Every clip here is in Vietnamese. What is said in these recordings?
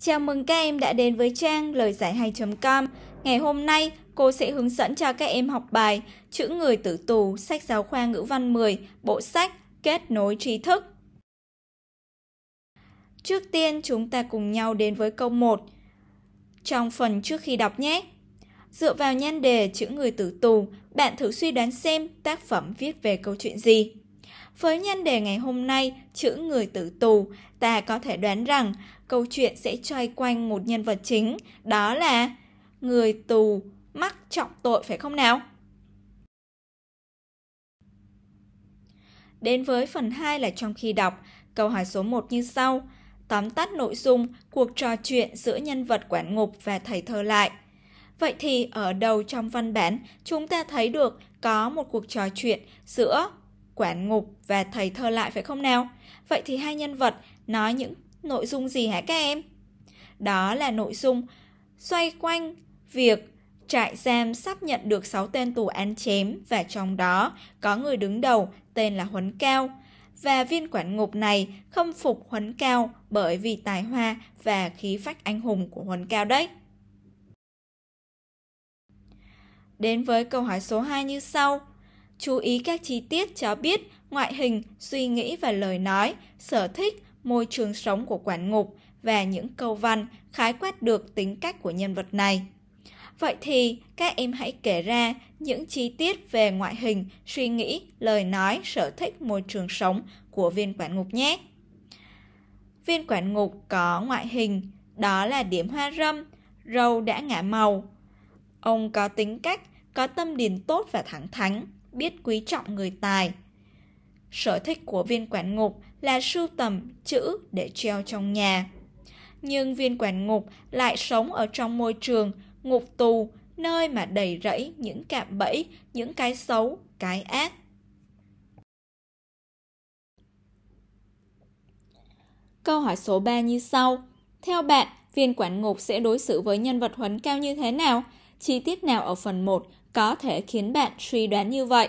Chào mừng các em đã đến với trang lời giải hay.com. Ngày hôm nay, cô sẽ hướng dẫn cho các em học bài Chữ người tử tù, sách giáo khoa ngữ văn 10, bộ sách Kết nối tri thức. Trước tiên, chúng ta cùng nhau đến với câu 1 trong phần trước khi đọc nhé. Dựa vào nhan đề chữ người tử tù, bạn thử suy đoán xem tác phẩm viết về câu chuyện gì. Với nhân đề ngày hôm nay, chữ người tử tù, ta có thể đoán rằng câu chuyện sẽ xoay quanh một nhân vật chính, đó là người tù mắc trọng tội phải không nào? Đến với phần 2 là trong khi đọc, câu hỏi số 1 như sau. Tóm tắt nội dung cuộc trò chuyện giữa nhân vật quản ngục và thầy thơ lại. Vậy thì ở đầu trong văn bản chúng ta thấy được có một cuộc trò chuyện giữa quản ngục và thầy thơ lại phải không nào? Vậy thì hai nhân vật nói những nội dung gì hả các em? Đó là nội dung xoay quanh việc trại giam sắp nhận được 6 tên tù án chém và trong đó có người đứng đầu tên là Huấn Cao. Và viên quản ngục này khâm phục Huấn Cao bởi vì tài hoa và khí phách anh hùng của Huấn Cao đấy. Đến với câu hỏi số 2 như sau chú ý các chi tiết cháu biết, ngoại hình, suy nghĩ và lời nói, sở thích, môi trường sống của quản ngục và những câu văn khái quát được tính cách của nhân vật này. Vậy thì các em hãy kể ra những chi tiết về ngoại hình, suy nghĩ, lời nói, sở thích, môi trường sống của viên quản ngục nhé. Viên quản ngục có ngoại hình, đó là điểm hoa râm, râu đã ngả màu. Ông có tính cách, có tâm điền tốt và thẳng thắn, biết quý trọng người tài. Sở thích của viên quản ngục là sưu tầm chữ để treo trong nhà. Nhưng viên quản ngục lại sống ở trong môi trường ngục tù, nơi mà đầy rẫy những cạm bẫy, những cái xấu, cái ác. Câu hỏi số 3 như sau. Theo bạn, viên quản ngục sẽ đối xử với nhân vật huấn cao như thế nào? Chi tiết nào ở phần 1 có thể khiến bạn suy đoán như vậy.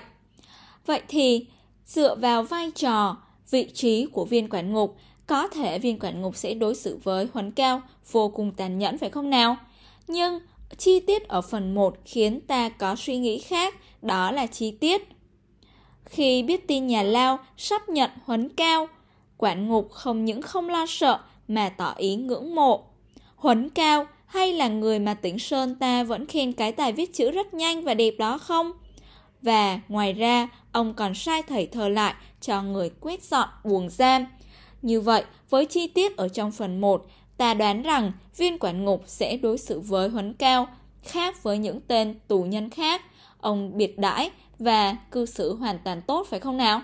Vậy thì, dựa vào vai trò, vị trí của viên quản ngục, có thể viên quản ngục sẽ đối xử với Huấn Cao vô cùng tàn nhẫn phải không nào? Nhưng chi tiết ở phần 1 khiến ta có suy nghĩ khác, đó là chi tiết. Khi biết tin nhà Lao sắp nhận Huấn Cao, quản ngục không những không lo sợ mà tỏ ý ngưỡng mộ. Huấn Cao hay là người mà tỉnh Sơn ta vẫn khen cái tài viết chữ rất nhanh và đẹp đó không? Và ngoài ra, ông còn sai thầy thờ lại cho người quét dọn buồng giam. Như vậy, với chi tiết ở trong phần 1, ta đoán rằng viên quản ngục sẽ đối xử với Huấn Cao khác với những tên tù nhân khác. Ông biệt đãi và cư xử hoàn toàn tốt phải không nào?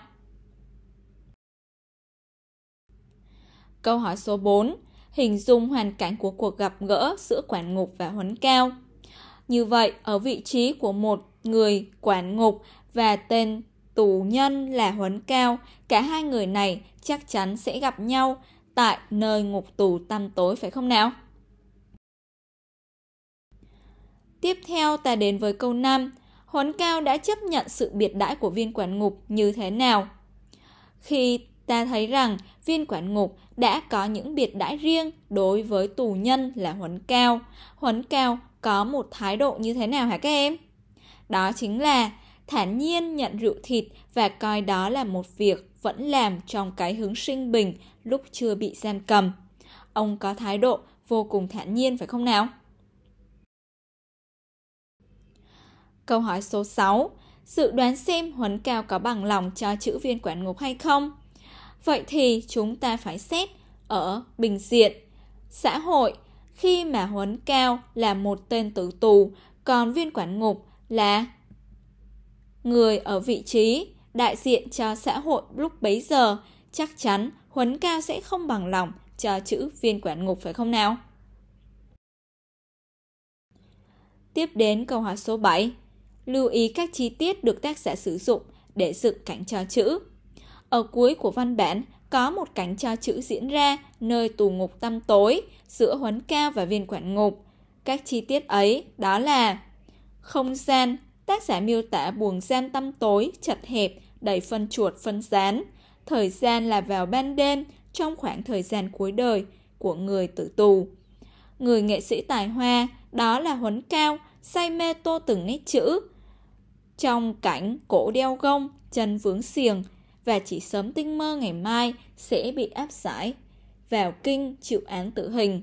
Câu hỏi số 4 hình dung hoàn cảnh của cuộc gặp gỡ giữa quản ngục và huấn cao. Như vậy, ở vị trí của một người quản ngục và tên tù nhân là huấn cao, cả hai người này chắc chắn sẽ gặp nhau tại nơi ngục tù tăm tối phải không nào? Tiếp theo ta đến với câu 5. Huấn cao đã chấp nhận sự biệt đãi của viên quản ngục như thế nào? Khi ta thấy rằng viên quản ngục đã có những biệt đãi riêng đối với tù nhân là huấn cao. Huấn cao có một thái độ như thế nào hả các em? Đó chính là thản nhiên nhận rượu thịt và coi đó là một việc vẫn làm trong cái hướng sinh bình lúc chưa bị giam cầm. Ông có thái độ vô cùng thản nhiên phải không nào? Câu hỏi số 6. sự đoán xem Huấn Cao có bằng lòng cho chữ viên quản ngục hay không? Vậy thì chúng ta phải xét ở bình diện xã hội khi mà Huấn Cao là một tên tử tù, còn viên quản ngục là người ở vị trí đại diện cho xã hội lúc bấy giờ, chắc chắn Huấn Cao sẽ không bằng lòng cho chữ viên quản ngục phải không nào? Tiếp đến câu hỏi số 7. Lưu ý các chi tiết được tác giả sử dụng để dựng cảnh cho chữ. Ở cuối của văn bản có một cảnh cho chữ diễn ra nơi tù ngục tăm tối giữa huấn cao và viên quản ngục. Các chi tiết ấy đó là Không gian, tác giả miêu tả buồng gian tăm tối, chật hẹp, đầy phân chuột, phân rán. Thời gian là vào ban đêm, trong khoảng thời gian cuối đời của người tử tù. Người nghệ sĩ tài hoa, đó là Huấn Cao, say mê tô từng nét chữ. Trong cảnh cổ đeo gông, chân vướng xiềng, và chỉ sớm tinh mơ ngày mai sẽ bị áp giải, vào kinh chịu án tử hình.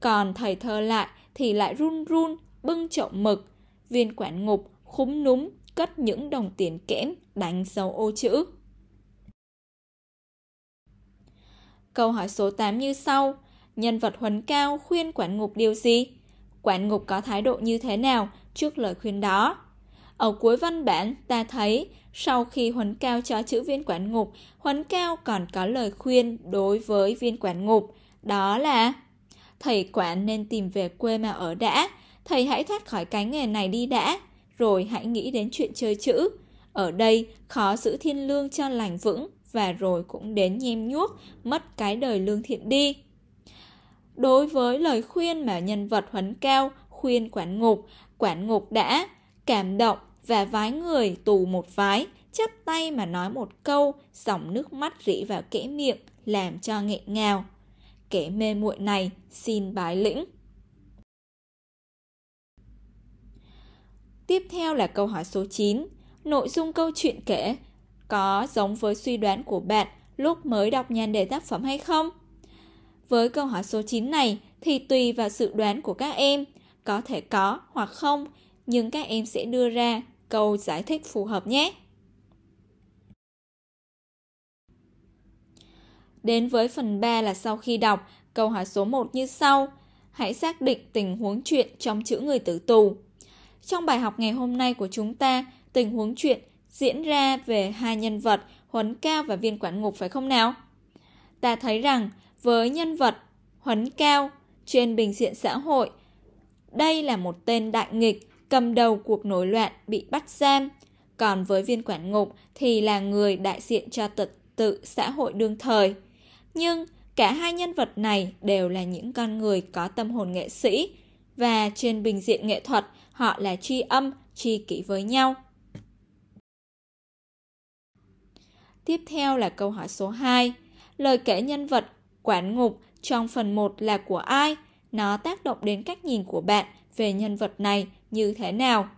Còn thầy thơ lại thì lại run run, bưng chậu mực, viên quản ngục, khúm núm, cất những đồng tiền kẽm, đánh dấu ô chữ. Câu hỏi số 8 như sau. Nhân vật huấn cao khuyên quản ngục điều gì? Quản ngục có thái độ như thế nào trước lời khuyên đó? Ở cuối văn bản, ta thấy sau khi Huấn Cao cho chữ viên quản ngục, Huấn Cao còn có lời khuyên đối với viên quản ngục, đó là Thầy quản nên tìm về quê mà ở đã, thầy hãy thoát khỏi cái nghề này đi đã, rồi hãy nghĩ đến chuyện chơi chữ. Ở đây, khó giữ thiên lương cho lành vững và rồi cũng đến nhem nhuốc, mất cái đời lương thiện đi. Đối với lời khuyên mà nhân vật Huấn Cao khuyên quản ngục, quản ngục đã cảm động và vái người tù một vái, chắp tay mà nói một câu, dòng nước mắt rỉ vào kẽ miệng, làm cho nghẹn ngào. Kẻ mê muội này xin bái lĩnh. Tiếp theo là câu hỏi số 9. Nội dung câu chuyện kể có giống với suy đoán của bạn lúc mới đọc nhan đề tác phẩm hay không? Với câu hỏi số 9 này thì tùy vào sự đoán của các em, có thể có hoặc không, nhưng các em sẽ đưa ra câu giải thích phù hợp nhé. Đến với phần 3 là sau khi đọc, câu hỏi số 1 như sau. Hãy xác định tình huống chuyện trong chữ người tử tù. Trong bài học ngày hôm nay của chúng ta, tình huống chuyện diễn ra về hai nhân vật Huấn Cao và Viên Quản Ngục phải không nào? Ta thấy rằng với nhân vật Huấn Cao trên bình diện xã hội, đây là một tên đại nghịch cầm đầu cuộc nổi loạn bị bắt giam. Còn với viên quản ngục thì là người đại diện cho tật tự xã hội đương thời. Nhưng cả hai nhân vật này đều là những con người có tâm hồn nghệ sĩ và trên bình diện nghệ thuật họ là tri âm, tri kỷ với nhau. Tiếp theo là câu hỏi số 2. Lời kể nhân vật quản ngục trong phần 1 là của ai? Nó tác động đến cách nhìn của bạn về nhân vật này như thế nào.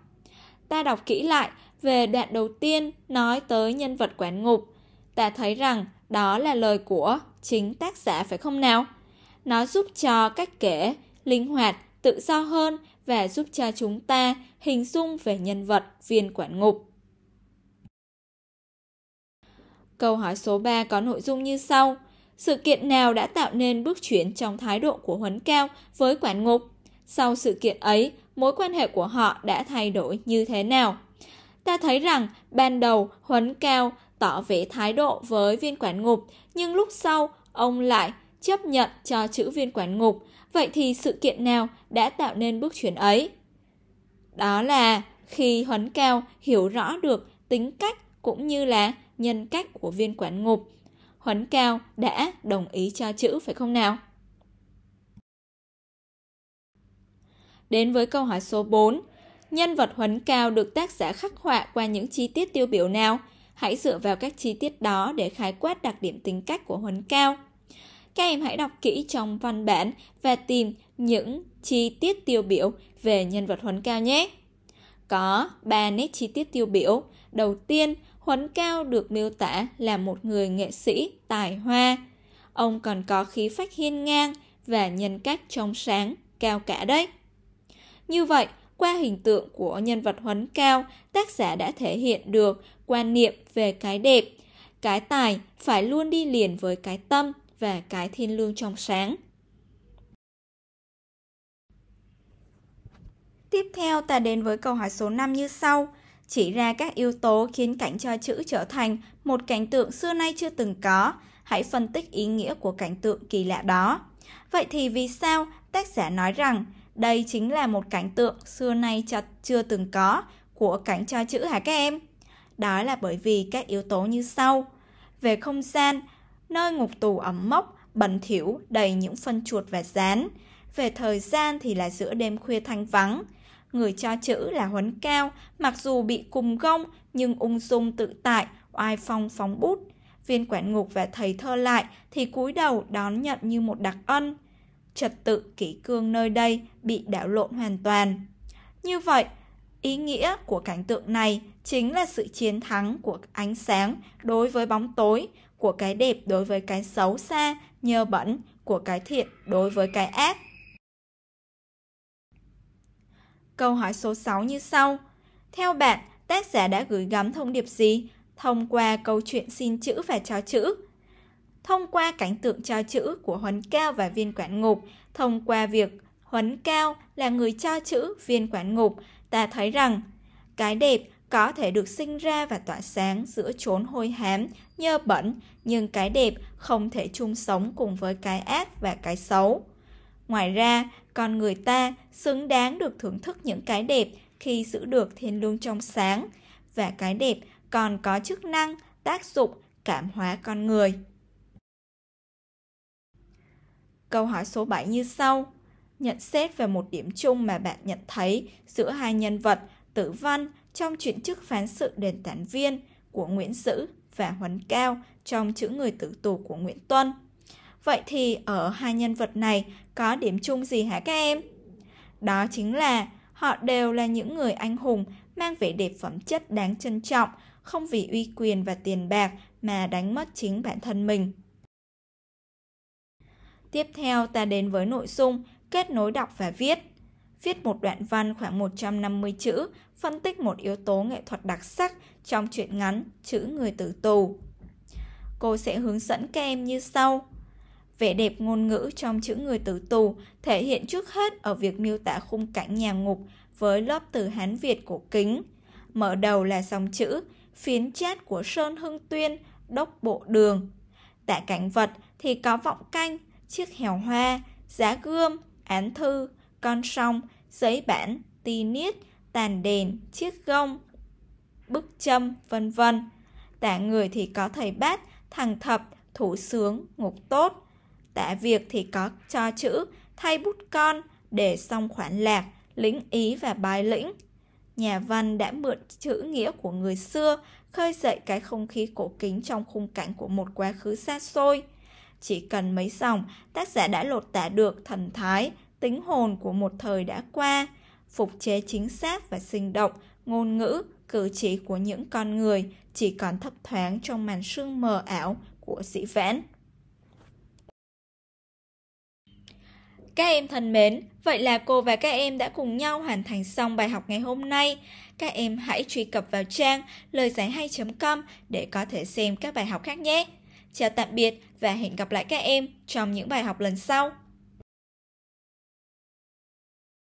Ta đọc kỹ lại về đoạn đầu tiên nói tới nhân vật quán ngục. Ta thấy rằng đó là lời của chính tác giả phải không nào? Nó giúp cho cách kể linh hoạt, tự do hơn và giúp cho chúng ta hình dung về nhân vật viên quản ngục. Câu hỏi số 3 có nội dung như sau. Sự kiện nào đã tạo nên bước chuyển trong thái độ của Huấn Cao với quản ngục? Sau sự kiện ấy, mối quan hệ của họ đã thay đổi như thế nào. Ta thấy rằng ban đầu Huấn Cao tỏ vẻ thái độ với viên quản ngục, nhưng lúc sau ông lại chấp nhận cho chữ viên quản ngục. Vậy thì sự kiện nào đã tạo nên bước chuyển ấy? Đó là khi Huấn Cao hiểu rõ được tính cách cũng như là nhân cách của viên quản ngục. Huấn Cao đã đồng ý cho chữ phải không nào? Đến với câu hỏi số 4. Nhân vật huấn cao được tác giả khắc họa qua những chi tiết tiêu biểu nào? Hãy dựa vào các chi tiết đó để khái quát đặc điểm tính cách của huấn cao. Các em hãy đọc kỹ trong văn bản và tìm những chi tiết tiêu biểu về nhân vật huấn cao nhé. Có 3 nét chi tiết tiêu biểu. Đầu tiên, Huấn Cao được miêu tả là một người nghệ sĩ tài hoa. Ông còn có khí phách hiên ngang và nhân cách trong sáng cao cả đấy. Như vậy, qua hình tượng của nhân vật huấn cao, tác giả đã thể hiện được quan niệm về cái đẹp. Cái tài phải luôn đi liền với cái tâm và cái thiên lương trong sáng. Tiếp theo ta đến với câu hỏi số 5 như sau. Chỉ ra các yếu tố khiến cảnh cho chữ trở thành một cảnh tượng xưa nay chưa từng có. Hãy phân tích ý nghĩa của cảnh tượng kỳ lạ đó. Vậy thì vì sao tác giả nói rằng đây chính là một cảnh tượng xưa nay chưa từng có của cảnh cho chữ hả các em? Đó là bởi vì các yếu tố như sau. Về không gian, nơi ngục tù ẩm mốc, bẩn thỉu đầy những phân chuột và rán. Về thời gian thì là giữa đêm khuya thanh vắng. Người cho chữ là huấn cao, mặc dù bị cùng gông nhưng ung dung tự tại, oai phong phóng bút. Viên quản ngục và thầy thơ lại thì cúi đầu đón nhận như một đặc ân trật tự kỷ cương nơi đây bị đảo lộn hoàn toàn. Như vậy, ý nghĩa của cảnh tượng này chính là sự chiến thắng của ánh sáng đối với bóng tối, của cái đẹp đối với cái xấu xa, nhơ bẩn, của cái thiện đối với cái ác. Câu hỏi số 6 như sau. Theo bạn, tác giả đã gửi gắm thông điệp gì thông qua câu chuyện xin chữ và cho chữ? thông qua cảnh tượng trao chữ của Huấn Cao và viên quản ngục, thông qua việc Huấn Cao là người trao chữ viên quản ngục, ta thấy rằng cái đẹp có thể được sinh ra và tỏa sáng giữa chốn hôi hám, nhơ bẩn, nhưng cái đẹp không thể chung sống cùng với cái ác và cái xấu. Ngoài ra, con người ta xứng đáng được thưởng thức những cái đẹp khi giữ được thiên lương trong sáng, và cái đẹp còn có chức năng, tác dụng cảm hóa con người. Câu hỏi số 7 như sau. Nhận xét về một điểm chung mà bạn nhận thấy giữa hai nhân vật tử văn trong chuyện chức phán sự đền tản viên của Nguyễn Sử và Huấn Cao trong chữ người tử tù của Nguyễn Tuân. Vậy thì ở hai nhân vật này có điểm chung gì hả các em? Đó chính là họ đều là những người anh hùng mang vẻ đẹp phẩm chất đáng trân trọng, không vì uy quyền và tiền bạc mà đánh mất chính bản thân mình. Tiếp theo ta đến với nội dung kết nối đọc và viết. Viết một đoạn văn khoảng 150 chữ, phân tích một yếu tố nghệ thuật đặc sắc trong truyện ngắn Chữ người tử tù. Cô sẽ hướng dẫn các em như sau. Vẻ đẹp ngôn ngữ trong chữ người tử tù thể hiện trước hết ở việc miêu tả khung cảnh nhà ngục với lớp từ Hán Việt cổ Kính. Mở đầu là dòng chữ phiến chát của Sơn Hưng Tuyên, đốc bộ đường. Tả cảnh vật thì có vọng canh, chiếc hèo hoa, giá gươm, án thư, con sông, giấy bản, tì niết, tàn đèn, chiếc gông, bức châm, vân vân. Tả người thì có thầy bát, thằng thập, thủ sướng, ngục tốt. Tả việc thì có cho chữ, thay bút con, để xong khoản lạc, lĩnh ý và bài lĩnh. Nhà văn đã mượn chữ nghĩa của người xưa, khơi dậy cái không khí cổ kính trong khung cảnh của một quá khứ xa xôi. Chỉ cần mấy dòng, tác giả đã lột tả được thần thái, tính hồn của một thời đã qua, phục chế chính xác và sinh động, ngôn ngữ, cử chỉ của những con người chỉ còn thấp thoáng trong màn sương mờ ảo của sĩ vãn. Các em thân mến, vậy là cô và các em đã cùng nhau hoàn thành xong bài học ngày hôm nay. Các em hãy truy cập vào trang lời giải hay.com để có thể xem các bài học khác nhé. Chào tạm biệt và hẹn gặp lại các em trong những bài học lần sau.